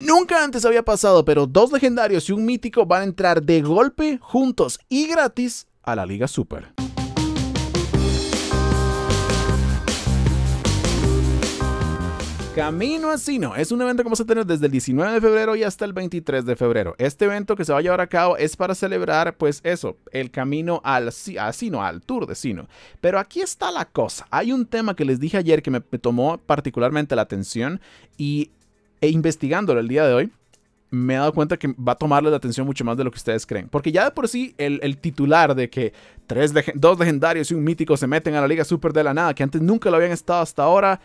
Nunca antes había pasado, pero dos legendarios y un mítico van a entrar de golpe, juntos y gratis a la Liga Super. Camino a Sino es un evento que vamos a tener desde el 19 de febrero y hasta el 23 de febrero. Este evento que se va a llevar a cabo es para celebrar, pues eso, el camino al Sino, al Tour de Sino. Pero aquí está la cosa. Hay un tema que les dije ayer que me tomó particularmente la atención y e investigándolo el día de hoy, me he dado cuenta que va a tomarle la atención mucho más de lo que ustedes creen. Porque ya de por sí el, titular de que tres dos legendarios y un mítico se meten a la Liga Super de la nada, que antes nunca lo habían estado hasta ahora,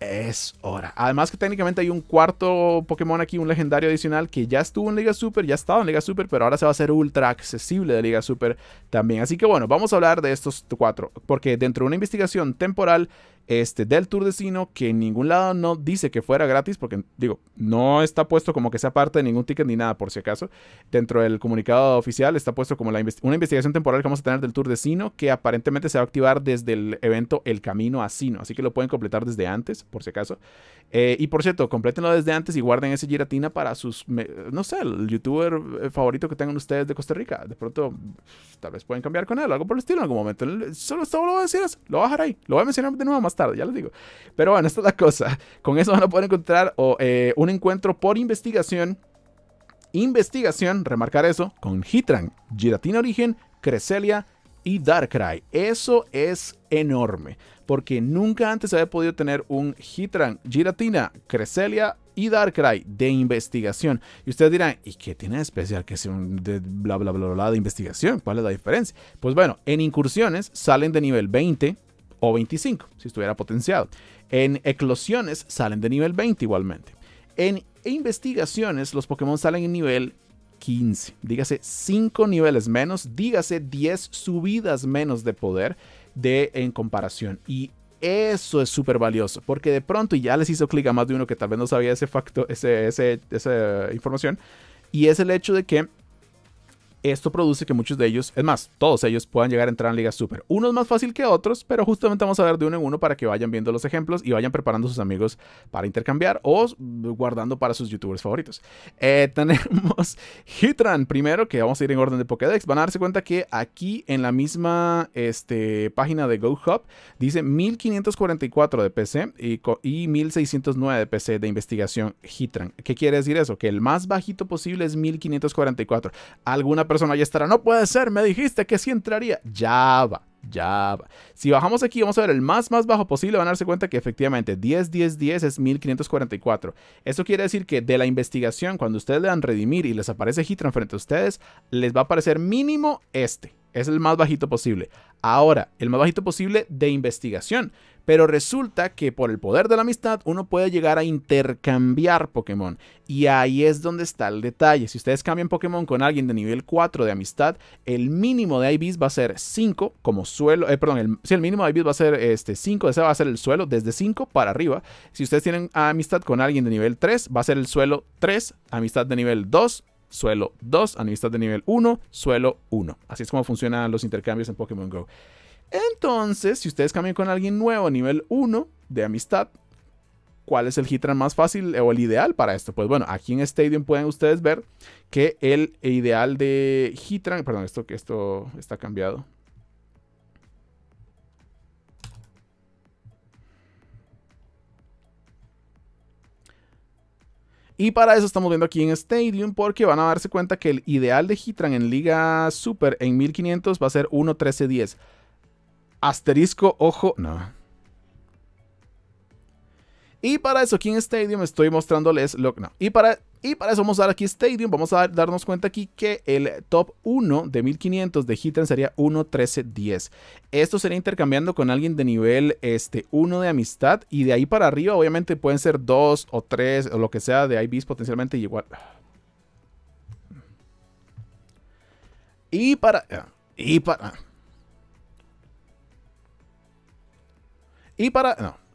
es hora. Además que técnicamente hay un cuarto Pokémon aquí, un legendario adicional que ya estuvo en Liga Super, ya estaba en Liga Super, pero ahora se va a hacer ultra accesible de Liga Super también. Así que bueno, vamos a hablar de estos cuatro, porque dentro de una investigación temporal este, del Tour de Sino, que en ningún lado no dice que fuera gratis, porque digo, no está puesto como que sea parte de ningún ticket ni nada, por si acaso. Dentro del comunicado oficial está puesto como la una investigación temporal que vamos a tener del Tour de Sino que aparentemente se va a activar desde el evento El Camino a Sino, así que lo pueden completar desde antes, por si acaso. Eh, y por cierto, complétenlo desde antes y guarden ese giratina para sus, no sé, el youtuber eh, favorito que tengan ustedes de Costa Rica. De pronto, tal vez pueden cambiar con él, algo por el estilo en algún momento. Solo, solo lo voy a decir lo voy a dejar ahí, lo voy a mencionar de nuevo más ya les digo. Pero bueno, esta es la cosa. Con eso van a poder encontrar eh, un encuentro por investigación. Investigación, remarcar eso, con Hitran, Giratina Origen, Creselia y Darkrai. Eso es enorme, porque nunca antes había podido tener un Hitran, Giratina, Creselia y Darkrai de investigación. Y ustedes dirán, ¿y qué tiene especial que sea un de bla, bla bla bla de investigación? ¿Cuál es la diferencia? Pues bueno, en incursiones salen de nivel 20 o 25, si estuviera potenciado. En eclosiones salen de nivel 20 igualmente. En investigaciones los Pokémon salen en nivel 15, dígase 5 niveles menos, dígase 10 subidas menos de poder de en comparación. Y eso es súper valioso, porque de pronto, ya les hizo clic a más de uno que tal vez no sabía ese facto, ese, ese, esa información, y es el hecho de que esto produce que muchos de ellos, es más, todos ellos puedan llegar a entrar en Liga super. Unos más fácil que otros, pero justamente vamos a ver de uno en uno para que vayan viendo los ejemplos y vayan preparando sus amigos para intercambiar o guardando para sus youtubers favoritos. Eh, tenemos Hitran primero, que vamos a ir en orden de Pokédex. Van a darse cuenta que aquí en la misma este, página de GoHub dice 1544 de PC y, y 1609 de PC de investigación Hitran. ¿Qué quiere decir eso? Que el más bajito posible es 1544. Alguna persona ya estará, no puede ser, me dijiste que sí entraría. Ya va, ya va. Si bajamos aquí, vamos a ver el más, más bajo posible, van a darse cuenta que efectivamente 10, 10, 10 es 1544. Eso quiere decir que de la investigación, cuando ustedes le dan redimir y les aparece Hitran frente a ustedes, les va a aparecer mínimo este. Es el más bajito posible. Ahora, el más bajito posible de investigación. Pero resulta que por el poder de la amistad uno puede llegar a intercambiar Pokémon. Y ahí es donde está el detalle. Si ustedes cambian Pokémon con alguien de nivel 4 de amistad, el mínimo de IVs va a ser 5 como suelo. Eh, perdón, si el mínimo de IVs va a ser este, 5, ese va a ser el suelo desde 5 para arriba. Si ustedes tienen amistad con alguien de nivel 3, va a ser el suelo 3, amistad de nivel 2, suelo 2, amistad de nivel 1, suelo 1. Así es como funcionan los intercambios en Pokémon Go. Entonces, si ustedes cambian con alguien nuevo A nivel 1 de amistad, ¿cuál es el Hitran más fácil o el ideal para esto? Pues bueno, aquí en Stadium pueden ustedes ver que el ideal de Hitran, perdón, esto, que esto está cambiado, Y para eso estamos viendo aquí en Stadium porque van a darse cuenta que el ideal de Hitran en Liga Super en 1500 va a ser 1-13-10. Asterisco, ojo, no. Y para eso aquí en Stadium estoy mostrándoles lo No, y para, y para eso vamos a dar aquí Stadium, vamos a darnos cuenta aquí que el top 1 de 1500 de Hitran sería 1, 13, 10. Esto sería intercambiando con alguien de nivel este, 1 de amistad y de ahí para arriba obviamente pueden ser 2 o 3 o lo que sea de IBs potencialmente igual. Y para... Ah, y para... Ah. Y para... Ah, no.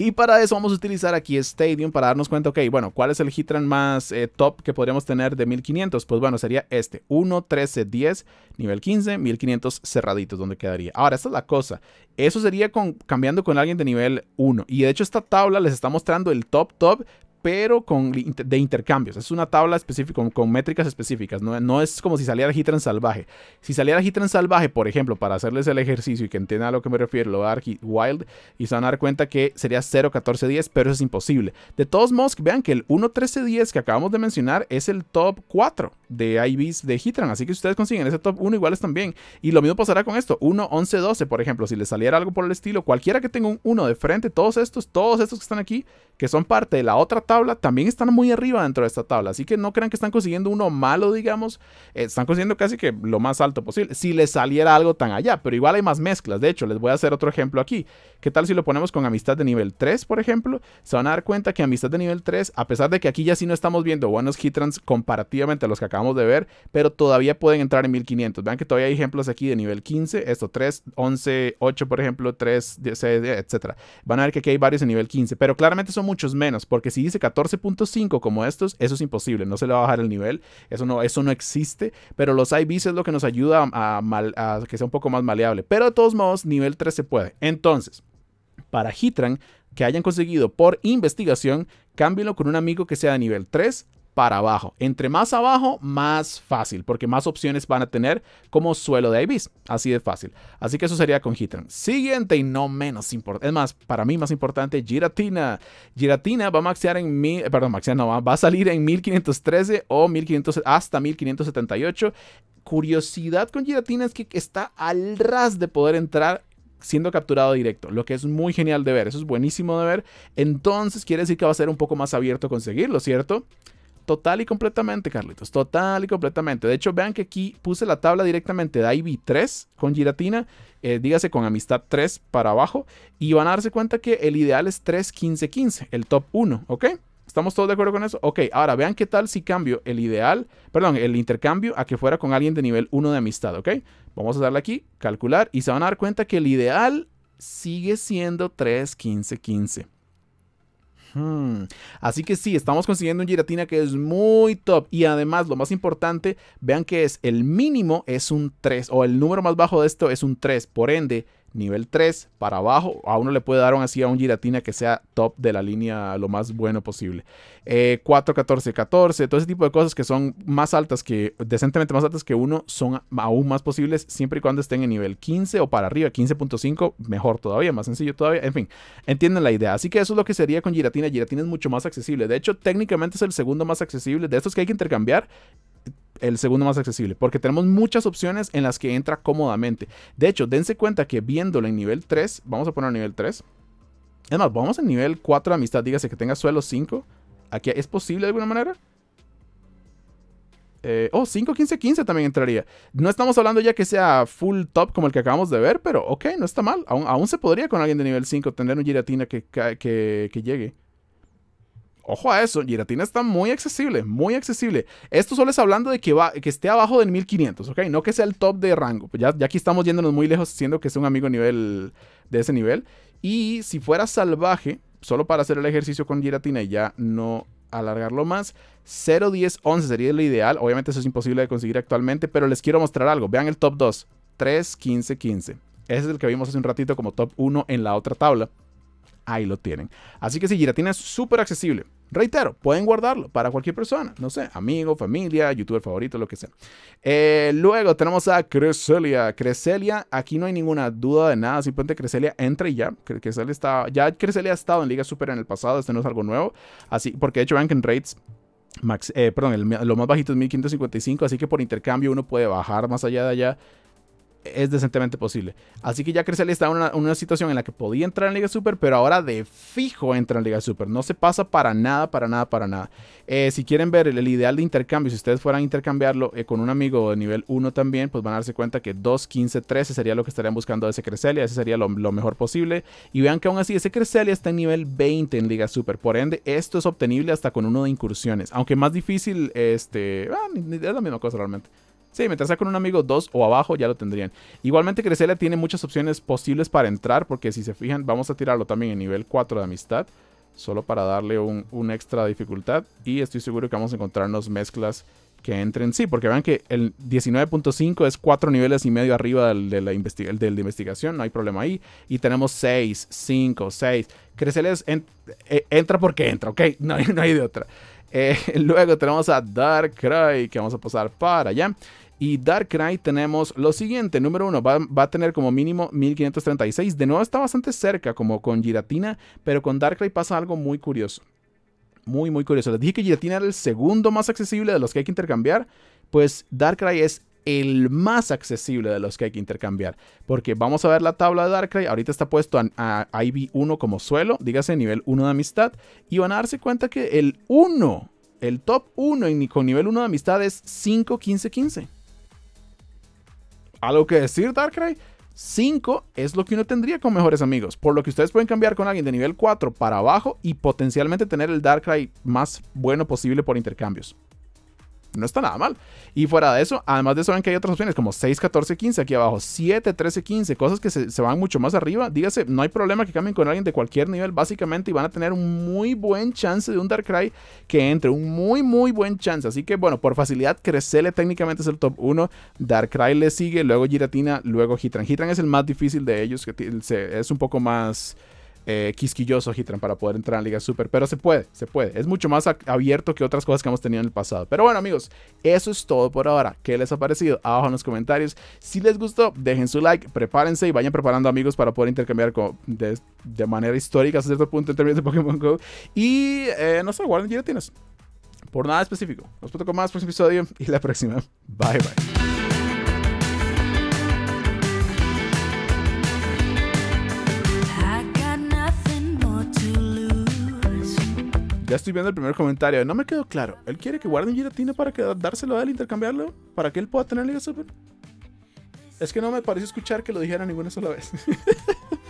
Y para eso vamos a utilizar aquí Stadium para darnos cuenta, ok, bueno, ¿cuál es el Hitran más eh, top que podríamos tener de 1500? Pues bueno, sería este, 1, 13, 10, nivel 15, 1500 cerraditos, donde quedaría. Ahora, esta es la cosa, eso sería con, cambiando con alguien de nivel 1. Y de hecho esta tabla les está mostrando el top top, pero con, de intercambios. Es una tabla específica, con, métricas específicas. No, no, es como si saliera Hitran salvaje. Si saliera Hitran salvaje, por ejemplo, para hacerles el ejercicio y que entiendan a lo que me refiero, lo voy wild y se van a dar cuenta que sería 0-14-10 pero eso es imposible. De todos modos, vean que el 1-13-10 que acabamos de mencionar es el top 4 de IBs de Hitran. Así que si ustedes consiguen ese top 1, igual iguales también. Y lo mismo pasará con esto. 1-11-12 por ejemplo, si les saliera algo por el estilo, cualquiera que tenga un 1 de frente, todos estos, todos estos que están aquí, que son parte de la otra tabla también están muy arriba dentro de esta tabla. Así que no crean que están consiguiendo uno malo, digamos. Eh, están consiguiendo casi que lo más alto posible. Si les saliera algo tan allá, pero igual hay más mezclas. De hecho, les voy a hacer otro ejemplo aquí. ¿Qué tal si lo ponemos con amistad de nivel 3, por ejemplo? Se van a dar cuenta que amistad de nivel 3, a pesar de que aquí ya sí no estamos viendo buenos hitrans comparativamente a los que acabamos de ver, pero todavía pueden entrar en 1500. Vean que todavía hay ejemplos aquí de nivel 15. Esto 3, 11, 8, por ejemplo, 3, 16, etcétera. Van a ver que aquí hay varios en nivel 15, pero claramente son muchos menos, porque si dice 14.5 como estos, eso es imposible, no se le va a bajar el nivel, eso no, eso no existe, pero los IBs es lo que nos ayuda a, que sea un poco más maleable, pero de todos modos, nivel 3 se puede. Entonces, para Hitran, que hayan conseguido por investigación, cámbienlo con un amigo que sea de nivel 3 para abajo. Entre más abajo, más fácil, porque más opciones van a tener como suelo de Ibis. Así de fácil. Así que eso sería con Hitran. Siguiente y no menos importante, es más, para mí más importante, Giratina. Giratina va a maxear en mil, eh, perdón, maxear no, va a salir en 1513 o 1500, hasta 1578. Curiosidad con Giratina es que está al ras de poder entrar siendo capturado directo, lo que es muy genial de ver, eso es buenísimo de ver. Entonces quiere decir que va a ser un poco más abierto conseguirlo, ¿cierto? Total y completamente, Carlitos. Total y completamente. De hecho, vean que aquí puse la tabla directamente de IB 3 con giratina. Eh, dígase con amistad 3 para abajo. Y van a darse cuenta que el ideal es 3, 15, 15. El top 1, ¿ok? ¿Estamos todos de acuerdo con eso? Ok, ahora vean qué tal si cambio el ideal, perdón, el intercambio a que fuera con alguien de nivel 1 de amistad, ¿ok? Vamos a darle aquí, calcular, y se van a dar cuenta que el ideal sigue siendo 3, 15, 15. Así que sí, estamos consiguiendo un giratina que es muy top. Y además, lo más importante, vean que es el mínimo es un 3 o el número más bajo de esto es un 3. Por ende, nivel 3 para abajo. A uno le puede dar aún así a un giratina que sea top de la línea lo más bueno posible. 4, 14, 14, todo ese tipo de cosas que son más altas que, decentemente más altas que uno, son aún más posibles siempre y cuando estén en nivel 15 o para arriba, 15.5, mejor todavía, más sencillo todavía. En fin, entienden la idea. Así que eso es lo que sería con giratina. Giratina es mucho más accesible. De hecho, técnicamente es el segundo más accesible de estos que hay que intercambiar el segundo más accesible, porque tenemos muchas opciones en las que entra cómodamente. De hecho, dense cuenta que viéndolo en nivel 3, vamos a poner nivel 3. Es más, vamos en nivel 4 de amistad, dígase que tenga suelo 5. Aquí, ¿es posible de alguna manera? Eh, oh, 5, 15, 15 también entraría. No estamos hablando ya que sea full top como el que acabamos de ver, pero ok, no está mal. Aún, se podría con alguien de nivel 5 tener un giratina que, que, que llegue. Ojo a eso, Giratina está muy accesible, muy accesible. Esto solo es hablando de que, va, que esté abajo del 1500, ¿ok? No que sea el top de rango. Pues ya, aquí estamos yéndonos muy lejos, siendo que es un amigo nivel de ese nivel. Y si fuera salvaje, solo para hacer el ejercicio con Giratina y ya no alargarlo más, 0, 10, 11 sería lo ideal. Obviamente eso es imposible de conseguir actualmente, pero les quiero mostrar algo. Vean el top 2, 3, 15, 15. Ese es el que vimos hace un ratito como top 1 en la otra tabla. Ahí lo tienen. Así que si Giratina es súper accesible. Reitero, pueden guardarlo para cualquier persona, no sé, amigo, familia, youtuber favorito, lo que sea. Eh, luego tenemos a Creselia. Creselia, aquí no hay ninguna duda de nada, simplemente Creselia entra y ya. Creselia está, ya Creselia ha estado en Liga Super en el pasado, este no es algo nuevo. Así, porque de hecho, vean que en Max, eh, perdón, lo más bajito es 1555, así que por intercambio uno puede bajar más allá de allá es decentemente posible. Así que ya Cresselia está en una, situación en la que podía entrar en Liga Super, pero ahora de fijo entra en Liga Super. No se pasa para nada, para nada, para nada. Eh, si quieren ver el, ideal de intercambio, si ustedes fueran a intercambiarlo eh, con un amigo de nivel 1 también, pues van a darse cuenta que 2, 15, 13 sería lo que estarían buscando de ese Creselia. Ese sería lo, mejor posible. Y vean que aún así ese Creselia está en nivel 20 en Liga Super. Por ende, esto es obtenible hasta con uno de incursiones. Aunque más difícil, este... Ah, es la misma cosa realmente. Sí, mientras sea con un amigo 2 o abajo ya lo tendrían. Igualmente Cresselia tiene muchas opciones posibles para entrar porque si se fijan vamos a tirarlo también en nivel 4 de amistad. Solo para darle un, extra dificultad. Y estoy seguro que vamos a encontrarnos mezclas que entren. Sí, porque vean que el 19.5 es 4 niveles y medio arriba del de, la investigación, no hay problema ahí. Y tenemos 6, 5, 6. Cresela entra porque entra, ¿ok? No, hay de otra. Eh, luego tenemos a Darkrai, que vamos a pasar para allá. Y Darkrai tenemos lo siguiente, número uno, va, a tener como mínimo 1536. De nuevo está bastante cerca como con Giratina, pero con Darkrai pasa algo muy curioso. Muy, muy curioso. Les dije que Giratina era el segundo más accesible de los que hay que intercambiar. Pues Darkrai es el más accesible de los que hay que intercambiar. Porque vamos a ver la tabla de Darkrai. Ahorita está puesto a, a 1 como suelo, dígase nivel 1 de amistad. Y van a darse cuenta que el 1, el top 1 con nivel 1 de amistad es 5, 15, 15 algo que decir, Darkrai. 5 es lo que uno tendría con mejores amigos, por lo que ustedes pueden cambiar con alguien de nivel 4 para abajo y potencialmente tener el Darkrai más bueno posible por intercambios no está nada mal. Y fuera de eso, además de eso, ven que hay otras opciones como 6, 14, 15 aquí abajo, 7, 13, 15, cosas que se, van mucho más arriba. Dígase, no hay problema que cambien con alguien de cualquier nivel, básicamente, y van a tener un muy buen chance de un Darkrai que entre, un muy, muy buen chance. Así que, bueno, por facilidad, Crecele técnicamente es el top 1, Darkrai le sigue, luego Giratina, luego Hitran. Hitran es el más difícil de ellos, que es un poco más eh, quisquilloso Hitran para poder entrar en Liga Super, pero se puede, se puede. Es mucho más abierto que otras cosas que hemos tenido en el pasado. Pero bueno, amigos, eso es todo por ahora. ¿Qué les ha parecido? Abajo en los comentarios. Si les gustó, dejen su like, prepárense y vayan preparando amigos para poder intercambiar de, manera histórica hasta cierto punto en términos de Pokémon Go. Y eh, no sé, guarden tienes Por nada específico. vemos toco más próximo episodio y la próxima. Bye bye. Ya estoy viendo el primer comentario. No me quedó claro. ¿Él quiere que guarden giratina para que, dárselo a él, intercambiarlo? ¿Para que él pueda tener Liga Super? Es que no me pareció escuchar que lo dijera ninguna sola vez.